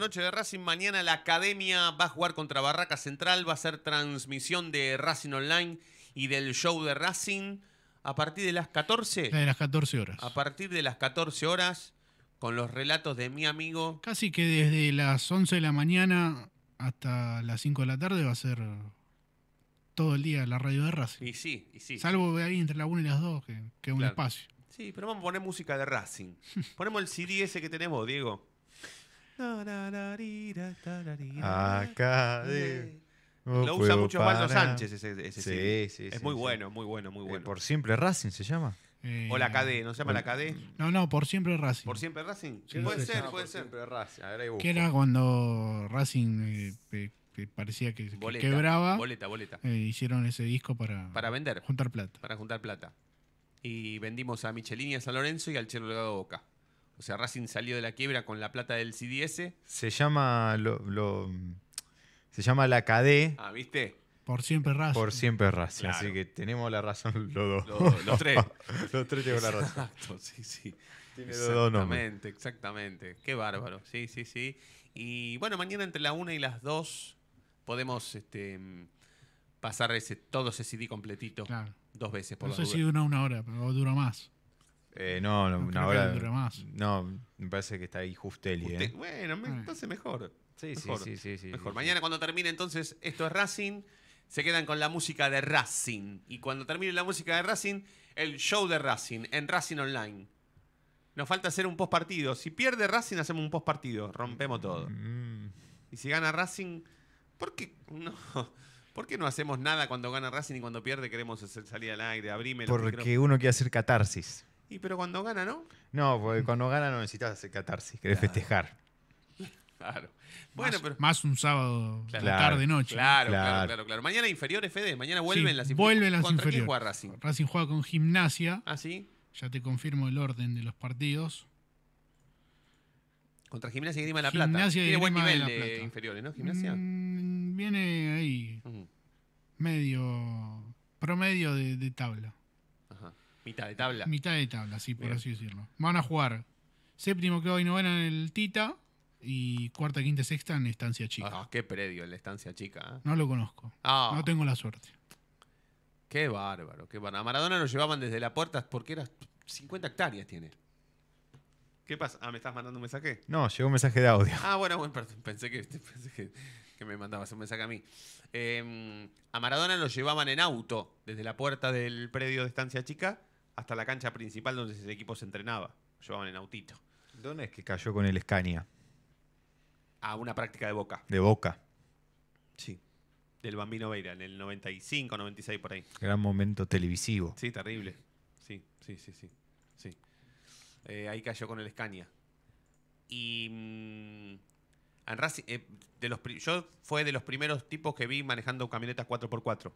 noche de Racing. Mañana la academia va a jugar contra Barraca Central. Va a ser transmisión de Racing Online y del show de Racing a partir de las 14. De eh, las 14 horas. A partir de las 14 horas, con los relatos de mi amigo.
Casi que desde las 11 de la mañana hasta las 5 de la tarde va a ser todo el día la radio de Racing. sí, Salvo de ahí entre la 1 y las 2, que, es un espacio.
Sí, pero vamos a poner música de Racing. Ponemos el CD ese que tenemos, Diego.
Acá. Eh, lo usa mucho Osvaldo Sánchez ese, ese sí, sí, sí, Es muy
bueno, muy bueno, muy eh, bueno. por siempre Racing se llama. Eh, o la KD, ¿no se llama la KD?
No, no, por siempre Racing. ¿Por
siempre Racing? puede ser, puede ser. Siempre Racing. A era
cuando Racing parecía que, quebraba. Boleta, boleta. hicieron ese disco para, para
vender. Juntar plata. Para juntar plata. Y vendimos a y a San Lorenzo y al Chelo Legado Boca. O sea, Racing salió de la quiebra con la plata del CDS.
Se llama lo, lo se llama la KD. Ah, ¿viste? Por siempre Racing. Por siempre Racing. Así que tenemos la razón los dos. Los, tres. los tres tengo la razón. Exacto, sí, sí. Tiene exactamente,
exactamente. Qué bárbaro. Sí, sí, sí. Y bueno, mañana entre la una y las dos podemos este, pasar ese, todo ese CD completito
dos veces por No
sé si
dura una hora, pero dura más.
Eh, no, no, no, me parece que está ahí Justelli. ¿eh?
Bueno, ah. entonces mejor. Sí, mejor, sí, sí, Mejor. Mañana cuando termine entonces esto es Racing, se quedan con la música de Racing. Y cuando termine la música de Racing, el show de Racing en Racing Online. Nos falta hacer un post partido. Si pierde Racing, hacemos un post partido. Rompemos todo. Mm. Y si gana Racing, ¿por qué no? hacemos nada cuando gana Racing y cuando pierde queremos
hacer salir al aire? Abrime Porque uno quiere hacer catarsis.
Y pero cuando gana, ¿no?
No, porque cuando gana no necesitas hacer catarsis, querés festejar. Claro.
Bueno,
más, pero. Más un sábado tarde, noche. Claro, claro,
claro, claro, Mañana inferiores, Fede. Mañana vuelven las inferiores. Vuelven las ¿Contra inferiores. Quién juega Racing?
Racing juega con gimnasia. Ah, sí. Ya te confirmo el orden de los partidos.
Contra Gimnasia y Grima de la Plata. Gimnasia Tiene buen nivel de, inferiores, ¿no? Gimnasia.
Mm, viene ahí. Medio. Promedio de tabla.
Mitad de tabla. Mitad de tabla, sí, por así decirlo.
Van a jugar séptimo, creo, y novena en el Tita. Y cuarta, quinta sexta en Estancia Chica.
Ah, qué predio en la Estancia Chica. ¿eh? No lo conozco. Ah. No
tengo la suerte.
Qué bárbaro, qué bárbaro. A Maradona lo llevaban desde la puerta porque era 50 hectáreas tiene. ¿Qué pasa? Ah, ¿me estás mandando un mensaje? No, llegó un mensaje de audio. Ah, bueno, bueno, Pensé que, pensé que, me mandabas un mensaje a mí. Em, a Maradona lo llevaban en auto desde la puerta del predio de Estancia Chica hasta la cancha principal donde ese equipo se entrenaba. llevaban en autito. ¿Dónde es que
cayó con el Scania?
A una práctica de boca.
De boca. Sí.
Del Bambino Veira, en el 95, 96 por ahí.
Gran momento televisivo.
Sí, terrible. Sí, sí, sí, sí. sí. Eh, ahí cayó con el Scania. Y mm, eh, de los yo fue de los primeros tipos que vi manejando camionetas 4x4.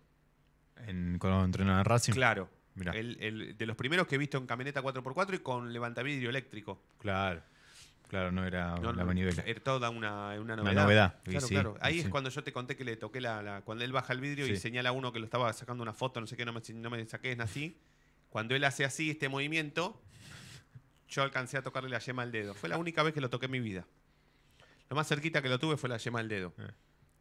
En, cuando entrenaba en Racing. Claro,
el, de los primeros que he visto en camioneta 4x4 y con levantavidrio eléctrico.
Claro. Claro, no era la manivela. Era
toda una, una novedad. Claro, claro. Ahí es cuando yo te conté que le toqué la. cuando él baja el vidrio y señala a uno que lo estaba sacando una foto, no sé qué, no me, no es así. Cuando él hace así este movimiento, yo alcancé a tocarle la yema al dedo. Fue la única vez que lo toqué en mi vida. Lo más cerquita que lo tuve fue la yema al dedo. Eh.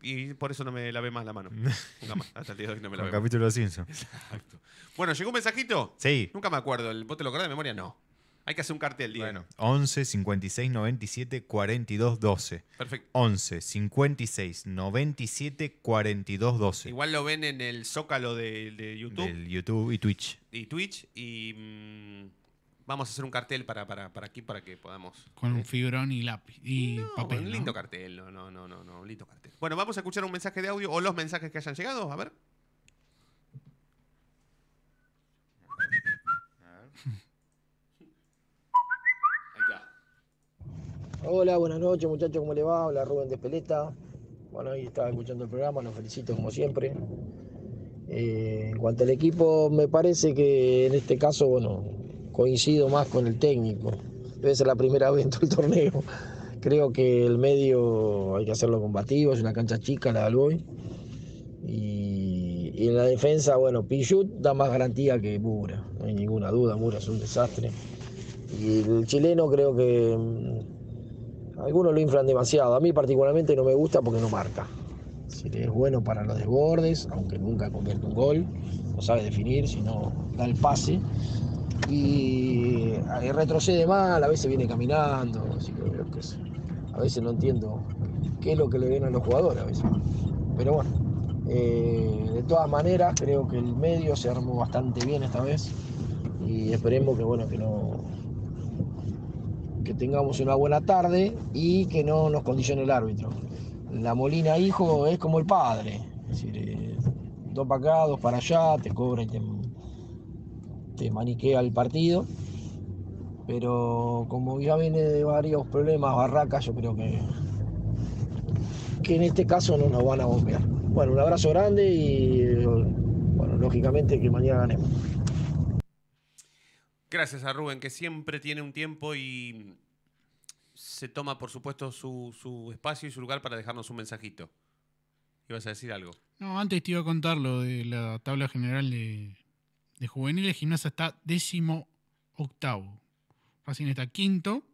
Y por eso no me lavé más la mano. Nunca más. Hasta el día de hoy no me lavé. El capítulo
de Simpson. Exacto.
Bueno, ¿llegó un mensajito? Sí. Nunca me acuerdo. ¿Vos te lo acordás de memoria? No. Hay que hacer un cartel, día. Bueno,
11 56 97 42 12. Perfecto. 11 56 97 42 12.
Igual lo ven en el zócalo de, YouTube. Del
YouTube y Twitch.
Y Twitch y. Mm, Vamos a hacer un cartel para, para, aquí para que podamos.
Con un eh, fibrón y lápiz y papel. Un lindo
cartel, no, no, no, no, lindo cartel. Bueno, vamos a escuchar un mensaje de audio o los mensajes que hayan llegado, a ver.
Hola, buenas noches muchachos, ¿cómo le va? Hola Rubén de Peleta. Bueno, ahí estaba escuchando el programa, los felicito como siempre. Eh, en cuanto al equipo, me parece que en este caso, bueno, coincido más con el técnico. Debe ser la primera vez en todo el torneo. Creo que el medio hay que hacerlo combativo, es una cancha chica la de Alboy. Y, en la defensa, bueno, Pichut da más garantía que Mura, no hay ninguna duda, Mura es un desastre. Y el chileno creo que mm, algunos lo inflan demasiado. A mí particularmente no me gusta porque no marca. Si es bueno para los desbordes, aunque nunca convierte un gol, no sabe definir, sino da el pase y retrocede mal, a veces viene caminando, así que, que a veces no entiendo qué es lo que le ven a los jugadores a veces. Pero bueno, eh, de todas maneras creo que el medio se armó bastante bien esta vez y esperemos que bueno que no tengamos una buena tarde y que no nos condicione el árbitro. La Molina hijo es como el padre, es decir, eh, dos para acá, dos para allá, te cobra y te este, maniquea el partido. Pero como ya viene de varios problemas, Barracas, yo creo que, que en este caso no nos van a bombear. Bueno, un abrazo grande y bueno, lógicamente que mañana ganemos.
Gracias a Rubén, que siempre tiene un tiempo y se toma, por supuesto, su, su espacio y su lugar para dejarnos un mensajito. ¿Ibas a decir algo?
No, antes te iba a contar lo de la tabla general de, de juveniles, Gimnasia está décimo octavo. Racing está quinto,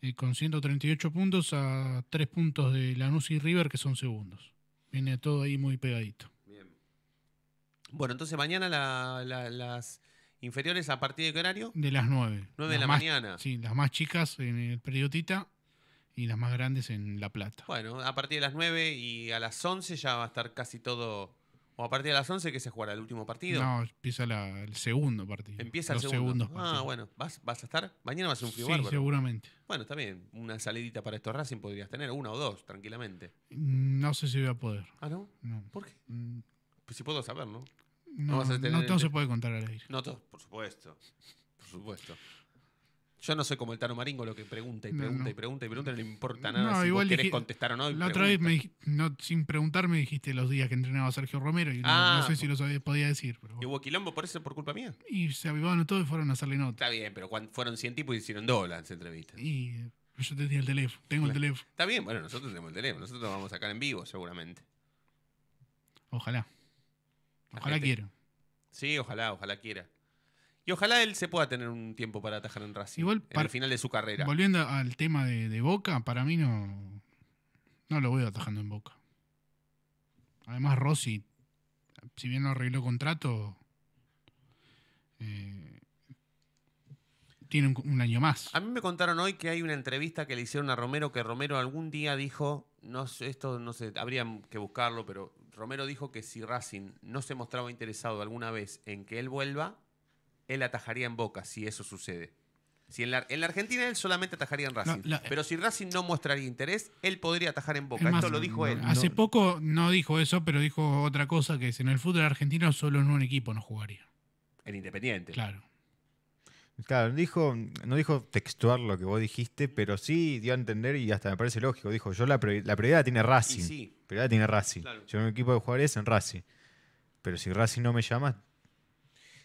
eh, con 138 puntos a tres puntos de Lanús y River, que son segundos. Viene todo ahí muy pegadito.
Bien. Bueno, entonces mañana las inferiores, ¿a partir de qué horario? De
las 9. 9 de la mañana. Sí, las más chicas en el periodita y las más grandes en La Plata.
Bueno, a partir de las 9 y a las 11 ya va a estar casi todo a partir de las 11 que se jugará el último partido? No,
empieza el segundo partido. Empieza el segundo.
ah, bueno, ¿vas, ¿vas a estar? Mañana vas a un frío Sí, seguramente. Bueno, está bien. Una salidita para estos Racing podrías tener, una o dos, tranquilamente.
No sé si voy a poder. ¿Ah, no? ¿Por qué? Mm.
Pues si puedo saber, ¿no?
No, todo se puede contar la aire.
No todo, por supuesto. Por supuesto. Yo no soy como el Tano Maringo, lo que pregunta y pregunta y pregunta y pregunta y pregunta, no le importa nada si igual vos querés contestar o no. La otra vez, me,
no, sin preguntar, me dijiste los días que entrenaba Sergio Romero y no, ah. sé si lo sabía, podía decir.
¿Y hubo quilombo por eso, por culpa mía?
Y se avivaron todos y fueron a hacerle nota.
Está bien, pero cuando fueron 100 tipos y hicieron dólares las entrevista. Y eh,
yo tenía el teléfono, tengo el teléfono.
Está bien, bueno, nosotros tenemos el teléfono, nosotros lo vamos a sacar en vivo seguramente.
Ojalá. Ojalá quiera.
Sí, ojalá, ojalá quiera. Y ojalá él se pueda tener un tiempo para atajar en Racing al el final de su carrera. Volviendo
al tema de, Boca, para mí no, no lo veo atajando en Boca. Además, Rossi, si bien no arregló contrato, eh, tiene un, año más.
A mí me contaron hoy que hay una entrevista que le hicieron a Romero, que Romero algún día dijo, no esto no sé, habría que buscarlo, pero Romero dijo que si Racing no se mostraba interesado alguna vez en que él vuelva, él atajaría en Boca si eso sucede. Si en, la, Argentina él solamente atajaría en Racing. pero si Racing no mostraría interés, él podría atajar en Boca. Esto lo dijo él. Hace
poco no dijo eso, pero dijo otra cosa, que es en el fútbol argentino solo en un equipo no jugaría. En Independiente. Claro.
Claro, dijo, no dijo textuar lo que vos dijiste, pero sí dio a entender y hasta me parece lógico. Dijo, yo la, la prioridad tiene Racing. sí. La prioridad tiene Racing. Yo en un equipo de jugadores en Racing. Pero si Racing no me llama...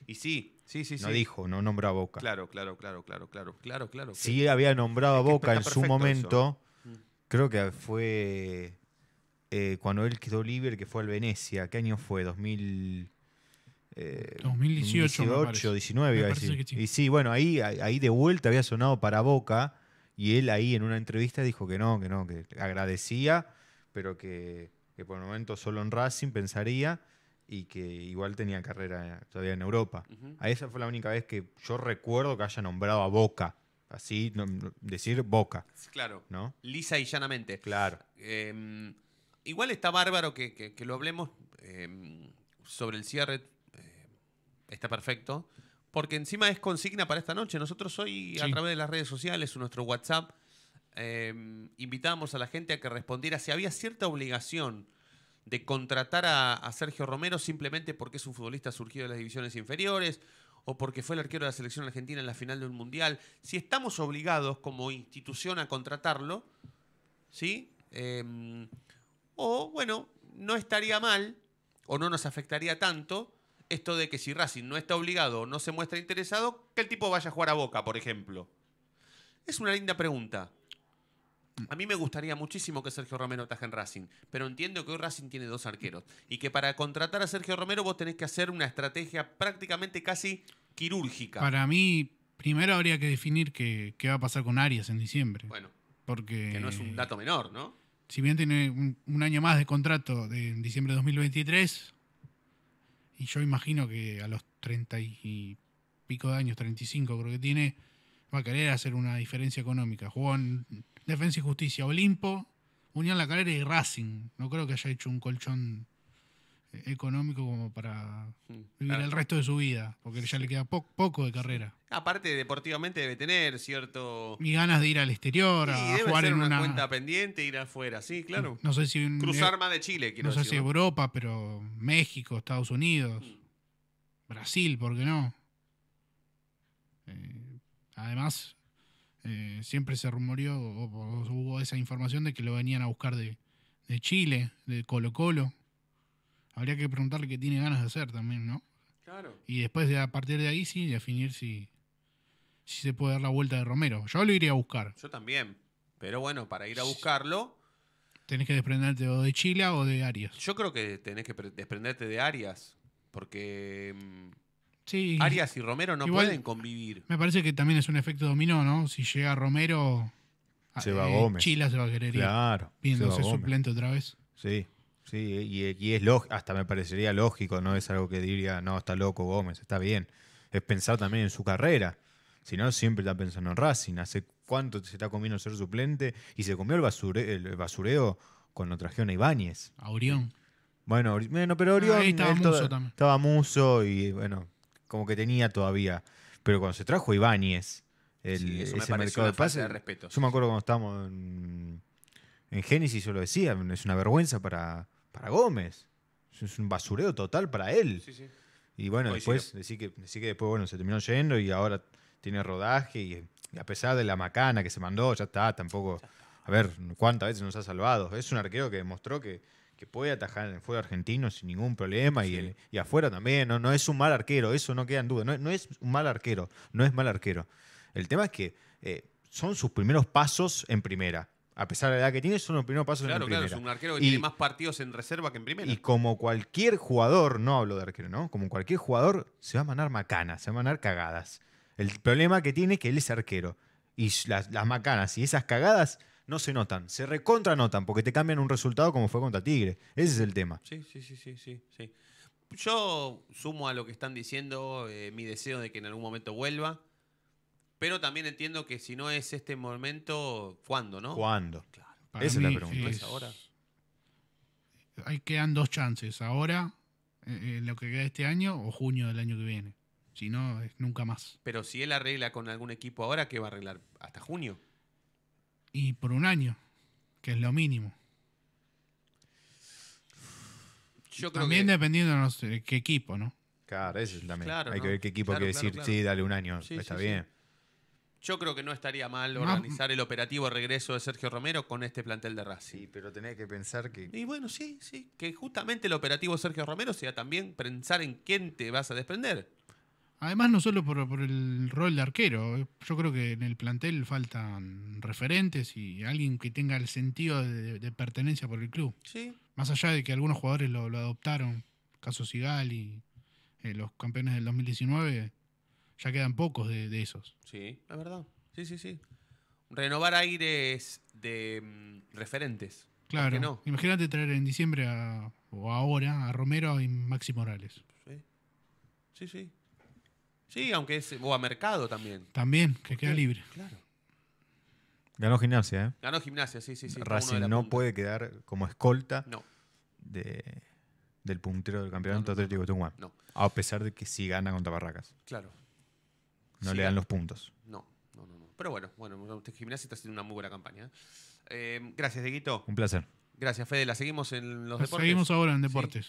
Y sí, Sí, sí, no dijo, no nombró a Boca. Claro, claro, claro, claro, claro, claro, claro. Sí había nombrado a Boca en su
momento. Mm. Creo que fue eh, cuando él quedó libre, que fue al Venecia. ¿Qué año fue? 2018, 2018 19. Iba a decir. Y sí, bueno, ahí, ahí de vuelta había sonado para Boca y él ahí en una entrevista dijo que no, que no, que agradecía, pero que, que por el momento solo en Racing pensaría y que igual tenía carrera todavía en Europa. A esa fue la única vez que yo recuerdo que haya nombrado a Boca. Así, decir Boca. Claro.
Lisa y llanamente. Claro. Em, igual está bárbaro que, lo hablemos em, sobre el cierre. Eh, está perfecto. Porque encima es consigna para esta noche. Nosotros hoy, a través de las redes sociales, nuestro WhatsApp, em, invitábamos a la gente a que respondiera si había cierta obligación de contratar a, Sergio Romero simplemente porque es un futbolista surgido de las divisiones inferiores o porque fue el arquero de la selección argentina en la final de un mundial. Si estamos obligados como institución a contratarlo, ¿sí? Em, o bueno, no estaría mal o no nos afectaría tanto esto de que si Racing no está obligado o no se muestra interesado, que el tipo vaya a jugar a Boca, por ejemplo. Es una linda pregunta. A mí me gustaría muchísimo que Sergio Romero taje en Racing, pero entiendo que hoy Racing tiene dos arqueros y que para contratar a Sergio Romero vos tenés que hacer una estrategia prácticamente casi quirúrgica. Para
mí, primero habría que definir qué, qué va a pasar con Arias en diciembre. Bueno, porque que no es un
dato menor, ¿no?
Si bien tiene un, año más de contrato de, en diciembre de 2023, y yo imagino que a los 30 y pico de años, 35 creo que tiene, va a querer hacer una diferencia económica. Juan. Defensa y Justicia, Olimpo, Unión La Carrera y Racing. No creo que haya hecho un colchón eh, económico como para mm, vivir el resto de su vida, porque ya le queda poco de carrera.
Aparte, deportivamente debe tener cierto... Y ganas de ir al exterior, a jugar en una, una, cuenta pendiente, ir afuera, sí, claro. No, sé si... Eh, Cruzar más de Chile, quiero No sé si
Europa, pero México, Estados Unidos, mm. Brasil, ¿por qué no? Eh, además, eh, siempre se rumoreó o, hubo esa información de que lo venían a buscar de, Chile, de Colo Colo. Habría que preguntarle qué tiene ganas de hacer también, ¿no? Claro. Y después de, a partir de ahí sí definir si, si se puede dar la vuelta de Romero. Yo lo iría a buscar.
Yo también. Pero bueno, para ir a buscarlo.
Tenés que desprenderte o de Chile o de Arias.
Yo creo que tenés que desprenderte de Arias. Porque mm, Arias y Romero no pueden convivir.
Me parece que también es un efecto dominó, ¿no? Si llega Romero, ah, se va eh, Gómez. Chila se va a querer ir. Viéndose suplente otra vez.
Sí, sí, y, es lógico. hasta me parecería lógico, no es algo que diría, no, está loco Gómez, está bien. Es pensar también en su carrera. Si no, siempre está pensando en Racing. ¿Hace cuánto se está comiendo ser suplente? Y se comió el, el basureo con otra a Ibáñez. A Orión. Bueno, bueno, pero ah, Orión. estaba, Muso también. estaba Muso y bueno, como que tenía todavía. Pero cuando se trajo Ibáñez, el ese mercado de pases. Yo me acuerdo cuando estábamos en, Génesis, yo lo decía, es una vergüenza para, para Gómez. Es un basureo total para él. Sí, sí. Y bueno, después, decir que, que después se terminó yendo y ahora tiene rodaje y, a pesar de la macana que se mandó, ya está, tampoco. A ver, ¿cuántas veces nos ha salvado? Es un arqueo que demostró que que puede atajar en el fuego argentino sin ningún problema y, afuera también. No, es un mal arquero, eso no queda en duda. No, no es un mal arquero, no es mal arquero. El tema es que eh, son sus primeros pasos en primera. A pesar de la edad que tiene, son los primeros pasos en primera. Claro, es un arquero que y, tiene más
partidos en reserva que en primera. Y
como cualquier jugador, no hablo de arquero, ¿no? Como cualquier jugador, se va a manar macanas, se va a manar cagadas. El problema que tiene es que él es arquero. Y las, las macanas y esas cagadas no se notan, se recontra notan porque te cambian un resultado como fue contra Tigre. Ese es el tema. Sí,
sí, sí, sí, sí. Yo sumo a lo que están diciendo eh, mi deseo de que en algún momento vuelva, pero también entiendo que si no es este momento, ¿cuándo, no?
¿Cuándo? Claro. Esa es la pregunta. Es... ahora?
Ahí quedan dos chances, ahora, eh, eh, lo que queda este año o junio del año que viene. Si no, es nunca más.
Pero si él arregla con algún equipo ahora, ¿qué va a arreglar?
¿Hasta junio? y por un año, que es lo mínimo. También dependiendo de qué equipo, ¿no? Claro,
eso también. Hay que ver qué equipo quiere decir, sí, dale un año, está bien.
Yo creo que no estaría mal organizar el operativo regreso de Sergio Romero con este plantel de Racing. Sí, pero tenés que pensar que. Y bueno, sí, sí. Que justamente el operativo Sergio Romero sea también pensar en quién te vas a desprender.
Además, no solo por, el rol de arquero, eh, yo creo que en el plantel faltan referentes y alguien que tenga el sentido de, pertenencia por el club. Sí. Más allá de que algunos jugadores lo, adoptaron, caso Sigal y eh, los campeones del 2019, ya quedan pocos de, esos.
Sí, es verdad. Sí, sí, sí. Renovar aires de mm, referentes. Claro.
Imagínate traer en diciembre o ahora a Romero y Maxi Morales.
Sí, sí, sí. Sí, aunque es. O a mercado también.
También, que queda libre. Claro.
Ganó gimnasia, ¿eh? Ganó gimnasia, sí, sí, sí. Racing no puede quedar como escolta no. de, del puntero del campeonato atlético de Tucumán. No. A pesar de que sí gana contra Barracas. Claro. No le dan los puntos.
No, no, no, Pero bueno, bueno, gimnasia está haciendo una muy buena campaña. ¿eh? Eh, gracias, Deguito. Un placer. Gracias, Fede. La seguimos en los deportes. Seguimos ahora en deportes.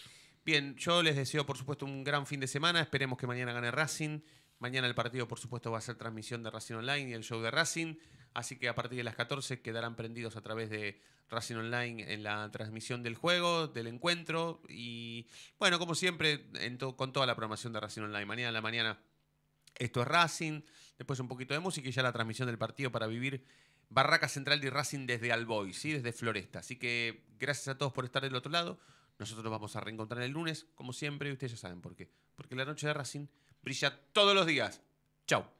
Bien, yo les deseo, por supuesto, un gran fin de semana. Esperemos que mañana gane Racing. Mañana el partido, por supuesto, va a ser transmisión de Racing Online y el show de Racing. Así que a partir de las 14 quedarán prendidos a través de Racing Online en la transmisión del juego, del encuentro. Y bueno, como siempre, en con toda la programación de Racing Online. Mañana en la mañana esto es Racing. Después un poquito de música y ya la transmisión del partido para vivir Barraca Central de Racing desde Alboy, ¿sí? desde Floresta. Así que gracias a todos por estar del otro lado. Nosotros nos vamos a reencontrar el lunes, como siempre, y ustedes ya saben por qué. Porque la noche de Racing brilla todos los días. Chao.